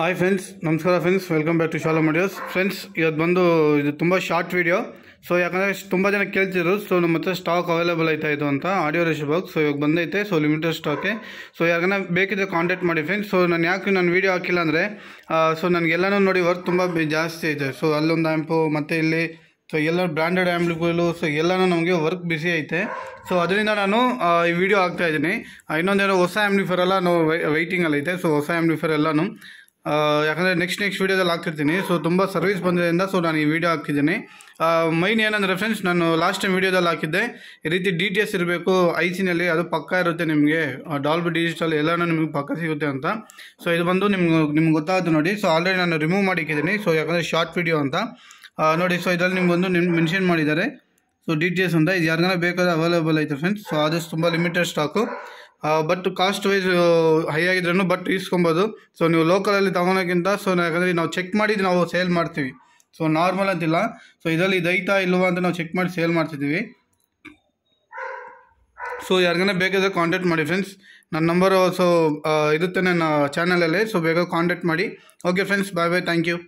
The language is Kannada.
ಹಾಯ್ ಫ್ರೆಂಡ್ಸ್ ನಮಸ್ಕಾರ ಫ್ರೆಂಡ್ಸ್ ವೆಲ್ಕಮ್ ಬ್ಯಾಕ್ ಟು ಶಾಲಾ ಮೀಡಿಯೋಸ್ ಫ್ರೆಂಡ್ಸ್ ಇವತ್ತು ಬಂದು ಇದು ತುಂಬ ಶಾರ್ಟ್ ವೀಡಿಯೋ ಸೊ ಯಾಕಂದರೆ ತುಂಬ ಜನ ಕೇಳ್ತಿದ್ರು ಸೊ ನಮ್ಮ ಹತ್ರ ಸ್ಟಾಕ್ ಅವೈಲೇಬಲ್ ಆಯ್ತಾ ಇದು ಅಂತ ಆಡಿಯೋ ರೇಷ್ ಬಾಕ್ಸ್ ಸೊ ಇವಾಗ ಬಂದೈತೆ ಸೊ ಲಿಮಿಟೆಡ್ ಸ್ಟಾಕೆ ಸೊ ಯಾಕಂದ್ರೆ ಬೇಕಿದ್ರೆ ಕಾಂಟ್ಯಾಕ್ಟ್ ಮಾಡಿ ಫ್ರೆಂಡ್ಸ್ ಸೊ ನಾನು ಯಾಕೆ ನಾನು ವೀಡಿಯೋ ಹಾಕಿಲ್ಲ ಅಂದರೆ ಸೊ ನನಗೆಲ್ಲನೂ ನೋಡಿ ವರ್ಕ್ ತುಂಬ ಜಾಸ್ತಿ ಐತೆ ಸೊ ಅಲ್ಲೊಂದು ಆ್ಯಂಪು ಮತ್ತು ಇಲ್ಲಿ ಸೊ ಎಲ್ಲ ಬ್ರ್ಯಾಂಡೆಡ್ ಆ್ಯಂಪ್ಗಳು ಸೊ ಎಲ್ಲನೂ ನಮಗೆ ವರ್ಕ್ ಬಿಸಿ ಐತೆ ಸೊ ಅದರಿಂದ ನಾನು ಈ ವಿಡಿಯೋ ಹಾಕ್ತಾಯಿದ್ದೀನಿ ಇನ್ನೊಂದೇನೋ ಹೊಸ ಆ್ಯಂಪ್ಲಿಫರ್ ಎಲ್ಲ ನಾವು ವೈಟಿಂಗಲ್ಲಿ ಐತೆ ಸೊ ಹೊಸ ಆ್ಯಂಬ್ಲಿಫರ್ ಎಲ್ಲನೂ ಯಾಕಂದರೆ ನೆಕ್ಸ್ಟ್ ನೆಕ್ಸ್ಟ್ ವೀಡಿಯೋದಲ್ಲಿ ಹಾಕ್ತಿರ್ತೀನಿ ಸೊ ತುಂಬ ಸರ್ವಿಸ್ ಬಂದಿದ್ದರಿಂದ ಸೊ ನಾನು ಈ ವಿಡಿಯೋ ಹಾಕ್ತಿದ್ದೀನಿ ಮೈನ್ ಏನಂದರೆ ಫ್ರೆಂಡ್ಸ್ ನಾನು ಲಾಸ್ಟ್ ಟೈಮ್ ವೀಡಿಯೋದಲ್ಲಿ ಹಾಕಿದ್ದೆ ಈ ರೀತಿ ಡಿ ಟಿ ಎಸ್ ಇರಬೇಕು ಐ ಸಿನಲ್ಲಿ ಅದು ಪಕ್ಕ ಇರುತ್ತೆ ನಿಮಗೆ ಡಾಲ್ಬಿ ಡಿಜಿಟಲ್ ಎಲ್ಲನೂ ನಿಮಗೆ ಪಕ್ಕ ಸಿಗುತ್ತೆ ಅಂತ ಸೊ ಇದು ಬಂದು ನಿಮ್ಗೆ ನಿಮ್ಗೆ ಗೊತ್ತಾಗುತ್ತೆ ನೋಡಿ ಸೊ ಆಲ್ರೆಡಿ ನಾನು ರಿಮೂವ್ ಮಾಡಿಕ್ಕಿದ್ದೀನಿ ಸೊ ಯಾಕಂದರೆ ಶಾರ್ಟ್ ವೀಡಿಯೋ ಅಂತ ನೋಡಿ ಸೊ ಇದರಲ್ಲಿ ನಿಮ್ಗೆ ಬಂದು ನಿಮ್ಮ ಮೆನ್ಷನ್ ಮಾಡಿದ್ದಾರೆ ಸೊ ಡಿ ಟಿ ಎಸ್ ಅಂತ ಇದು ಯಾರಿಗಾನ ಬೇಕಾದ್ರೆ ಅವೈಲೇಬಲ್ ಐತೆ ಫ್ರೆಂಡ್ಸ್ ಸೊ ಆದಷ್ಟು ತುಂಬ limited stock but cost wise high ಆಗಿದ್ರೂ ಬಟ್ ಇಸ್ಕೊಬೋದು ಸೊ ನೀವು ಲೋಕಲಲ್ಲಿ ತಗೊಳೋಕ್ಕಿಂತ ಸೊ ಯಾಕಂದರೆ ನಾವು ಚೆಕ್ ಮಾಡಿ ನಾವು ಸೇಲ್ ಮಾಡ್ತೀವಿ ಸೊ ನಾರ್ಮಲ್ ಅಂತಿಲ್ಲ ಸೊ ಇದರಲ್ಲಿ ಇದೈತಾ ಇಲ್ವ ಅಂತ ನಾವು ಚೆಕ್ ಮಾಡಿ ಸೇಲ್ ಮಾಡ್ತಿದ್ದೀವಿ ಸೊ ಯಾರಿಗಾನೇ ಬೇಕಾದರೆ ಕಾಂಟ್ಯಾಕ್ಟ್ ಮಾಡಿ ಫ್ರೆಂಡ್ಸ್ ನನ್ನ ನಂಬರು ಸೊ ಇರುತ್ತೆ ನನ್ನ ಚಾನಲಲ್ಲಿ ಸೊ ಬೇಗ ಕಾಂಟ್ಯಾಕ್ಟ್ ಮಾಡಿ okay friends bye bye thank you